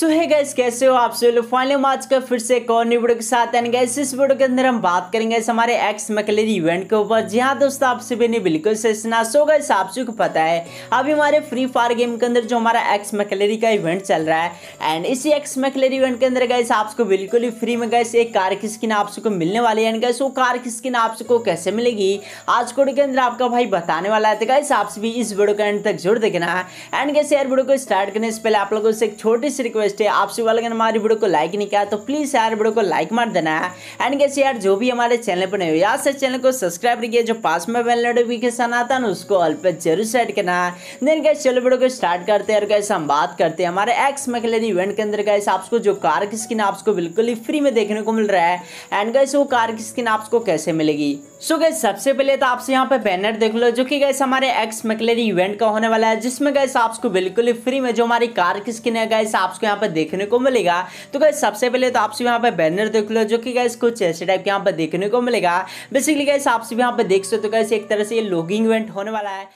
सो है गैस कैसे हो आप सभी लोग फाइनली आज का फिर से एक और न्यू वीडियो के साथ एंड गैस इस वीडियो के अंदर हम बात करेंगे हमारे एक्स मैकलर इवेंट के ऊपर जी हाँ दोस्तों आप सभी ने बिल्कुल से सुना सो गैस आप सभी को पता है अभी हमारे फ्री फायर गेम के अंदर जो हमारा एक्स मैकलरी का इवेंट चल रहा है एंड इसी एक्स मैकलरी इवेंट के अंदर गैस आपको बिल्कुल ही फ्री में गैस एक कार की स्किन आप सबको मिलने वाली है एंड गैस वो कार की स्किन आप सबको कैसे मिलेगी आज कोड के अंदर आपका भाई बताने वाला है तो गैस आप सभी इस वीडियो के एंड तक जरूर देखना है एंड गैस यार वीडियो को स्टार्ट करने से पहले आप लोगों से एक छोटी सी रिक्वेस्ट रिक्वेस्ट है आपसे वाले अगर हमारी वीडियो को लाइक नहीं किया तो प्लीज़ यार वीडियो को लाइक मार देना है एंड कैसे यार जो भी हमारे चैनल पर नहीं हो यार से चैनल को सब्सक्राइब किया जो पास में बेल नोटिफिकेशन आता है ना उसको ऑल पर जरूर सेट करना है देन कैसे चलो वीडियो को स्टार्ट करते हैं और कैसे हम बात करते हैं हमारे एक्स मकलर इवेंट के अंदर कैसे आपको जो कार की स्किन आपको बिल्कुल ही फ्री में देखने को मिल रहा है एंड कैसे वो कार की स्किन आपको कैसे मिलेगी सो so गए सबसे पहले तो आपसे यहाँ पे बैनर देख लो जो कि गैस हमारे एक्स मेकलेरी इवेंट का होने वाला है जिसमें गैस आपको बिल्कुल ही फ्री में जो हमारी कार की स्किन है गैस आपको यहाँ पर देखने को मिलेगा तो गैस सबसे पहले तो आपसे यहाँ पर बैनर देख लो जो कि गैस कुछ ऐसे टाइप के यहाँ पर देखने को मिलेगा बेसिकली गैस आपसे यहाँ पर देख सकते हो तो गैस एक तरह से ये लॉगिंग इवेंट होने वाला है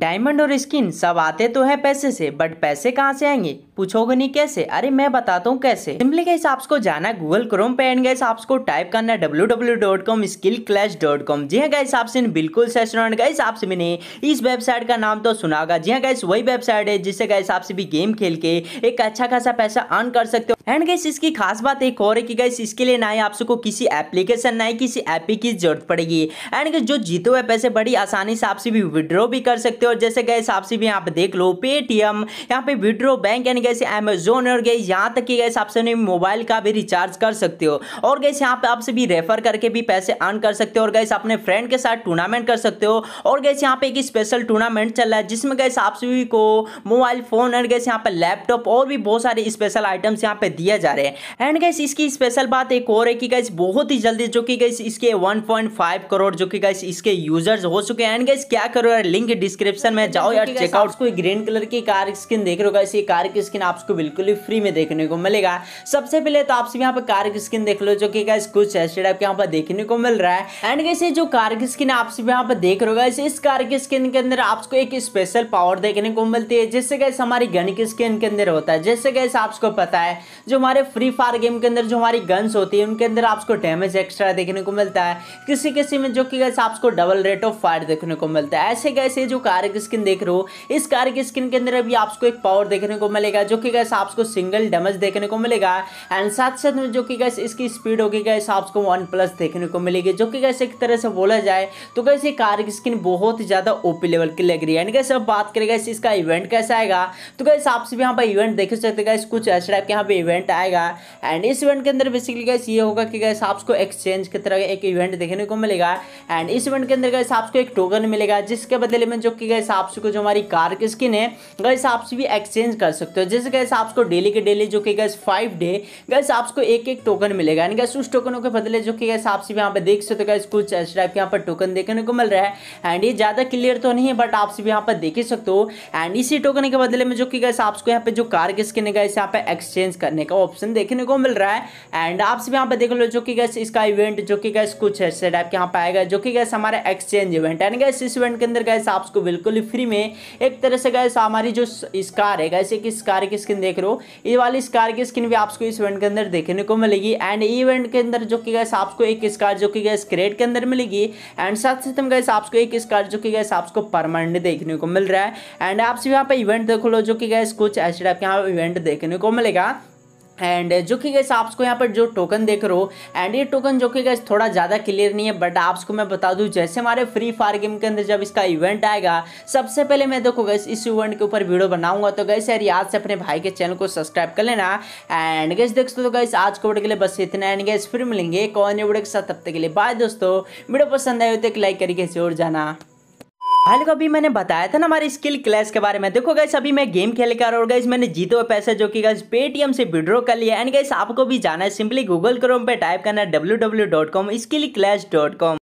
डायमंड और स्किन सब आते तो है पैसे से बट पैसे कहाँ से आएंगे पूछोगे नहीं कैसे अरे मैं बताता हूँ कैसे सिंपली गैस आपको जाना गूगल क्रोम पे एंड गैस आपको टाइप करना W W dot com skill clash dot com जी हाँ गैस आपसे बिल्कुल गैस आपसे मैंने इस वेबसाइट का नाम तो सुना होगा जी हाँ गैस वही वेबसाइट है जिससे गैस आपसे भी गेम खेल के एक अच्छा खासा पैसा अर्न कर सकते हो एंड गैस इसकी खास बात एक और है कि गैस इसके लिए ना ही आपको किसी एप्लीकेशन ना ही किसी ऐप की जरूरत पड़ेगी एंड जो जीते हुए पैसे बड़ी आसानी से आपसे भी विड्रॉ भी कर सकते हो जैसे गैस आपसे भी यहाँ पे देख लो पेटीएम यहाँ पे withdraw bank and guys Amazon और गैस यहाँ तक कि गैस आपसे सभी मोबाइल का भी रिचार्ज कर सकते हो और गैस यहाँ पे आपसे भी रेफर करके भी पैसे अर्न कर सकते हो और गैस अपने फ्रेंड के साथ टूर्नामेंट कर सकते हो और गैस यहाँ पे एक स्पेशल टूर्नामेंट चल रहा है जिसमें गैस आप सभी को मोबाइल फोन और गैस यहाँ पे लैपटॉप और भी बहुत सारे स्पेशल आइटम्स यहाँ पे दिए जा रहे हैं एंड गैस इसकी स्पेशल बात एक और है कि गैस बहुत ही जल्दी जो कि गैस इसके 1.5 करोड़ जो कि गैस इसके यूजर्स हो चुके हैं एंड गैस क्या करो यार लिंक डिस्क्रिप्शन में जाओ यार चेकआउट कोई ग्रीन कलर की कार स्किन देख रहे हो गैस ये कार की स्किन आपको बिल्कुल ही फ्री में देखने को मिलेगा सबसे पहले तो आप सभी यहाँ पर कार की स्किन देख लो जो कि गाइस कुछ ऐसे टाइप के यहाँ पर देखने को मिल रहा है एंड कैसे जो कार की स्किन आप सभी यहाँ पर देख रहे हो इस कार की स्किन के अंदर आपको एक स्पेशल पावर देखने को मिलती है जिससे गैस हमारी गन की स्किन के अंदर होता है जैसे गैस आपको पता है जो हमारे फ्री फायर गेम के अंदर जो हमारी गन्स होती है उनके अंदर आपको डैमेज एक्स्ट्रा देखने को मिलता है किसी किसी में जो कि गैस आपको डबल रेट ऑफ फायर देखने को मिलता है ऐसे गैस जो कार की स्किन देख रहे हो इस कार की स्किन के अंदर अभी आपको एक पावर देखने को मिलेगा मिलेगा जो कि गैस आपको सिंगल डैमेज देखने को मिलेगा एंड साथ साथ में जो कि गैस इसकी स्पीड होगी गैस आपको वन प्लस देखने को मिलेगी जो कि गैस एक तरह से बोला जाए तो गैस ये कार की स्किन बहुत ज़्यादा ओपी लेवल की लग रही है एंड गैस अब बात करें गैस इसका इवेंट कैसे आएगा तो गैस आपसे भी यहाँ पर इवेंट देख सकते गैस कुछ ऐसे टाइप के यहाँ पर इवेंट आएगा एंड इस इवेंट के अंदर बेसिकली गैस ये होगा कि गैस आपको एक्सचेंज की तरह एक इवेंट देखने को मिलेगा एंड इस इवेंट के अंदर गैस आपको एक टोकन मिलेगा जिसके बदले में जो कि गैस आपसे जो हमारी कार की स्किन है गैस आपसे भी एक्सचेंज कर सकते हो जैसे गैस आपको डेली के डेली जो कि गैस फाइव डे गैस आपको एक एक टोकन मिलेगा यानी गैस उस टोकनों के बदले जो कि गैस आपसे यहाँ पे देख सकते हो गैस कुछ इस टाइप के यहाँ पर टोकन देखने को मिल रहा है एंड ये ज़्यादा क्लियर तो नहीं है बट आप सिर्फ यहाँ पर देख ही सकते हो एंड इसी टोकन के बदले में जो कि गैस आपको यहाँ पे जो कार के स्किन है गैस यहाँ पे एक्सचेंज करने का ऑप्शन देखने को मिल रहा है एंड आप सिर्फ यहाँ पे देख लो जो कि गैस इसका इवेंट जो कि गैस कुछ ऐसे टाइप के यहाँ पर आएगा जो कि गैस हमारा एक्सचेंज इवेंट यानी गैस इस इवेंट के अंदर गैस आपको बिल्कुल फ्री में एक तरह से गैस हमारी जो स्कार है गैस एक इस कार की स्किन देख रहे हो ये वाली इस कार की स्किन भी आपको इस इवेंट के अंदर देखने को मिलेगी एंड इवेंट के अंदर जो कि गैस आपको एक इस कार जो कि गैस क्रेड के अंदर मिलेगी एंड साथ ही साथ गैस आपको एक इस कार जो कि गैस आपको परमानेंट देखने को मिल रहा है एंड आपसे यहाँ पर इवेंट देख लो जो कि गैस कुछ ऐसे टाइप के यहाँ इवेंट देखने को मिलेगा एंड uh, जो कि गैस आपको यहाँ पर जो टोकन देख रहे हो एंड ये टोकन जो कि गैस थोड़ा ज़्यादा क्लियर नहीं है बट आपको मैं बता दूँ जैसे हमारे फ्री फायर गेम के अंदर जब इसका इवेंट आएगा सबसे पहले मैं देखो गैस इस इवेंट के ऊपर वीडियो बनाऊंगा तो गैस यार याद से अपने भाई के चैनल को सब्सक्राइब कर लेना एंड गैस दोस्तों तो गैस आज को वीडियो के लिए बस इतना एंड गैस फिर मिलेंगे कौन वीडियो के साथ तब तक के लिए बाय दोस्तों वीडियो पसंद आए तो एक लाइक करके जोर जाना हाल को अभी मैंने बताया था ना हमारे स्किल क्लैश के बारे में देखो गैस अभी मैं गेम खेल कर और गैस मैंने जीते हुए पैसे जो कि गैस पेटीएम से विड्रो कर लिया एंड गैस आपको भी जाना है सिंपली गूगल क्रोम पे टाइप करना है W W dot com skill clash dot com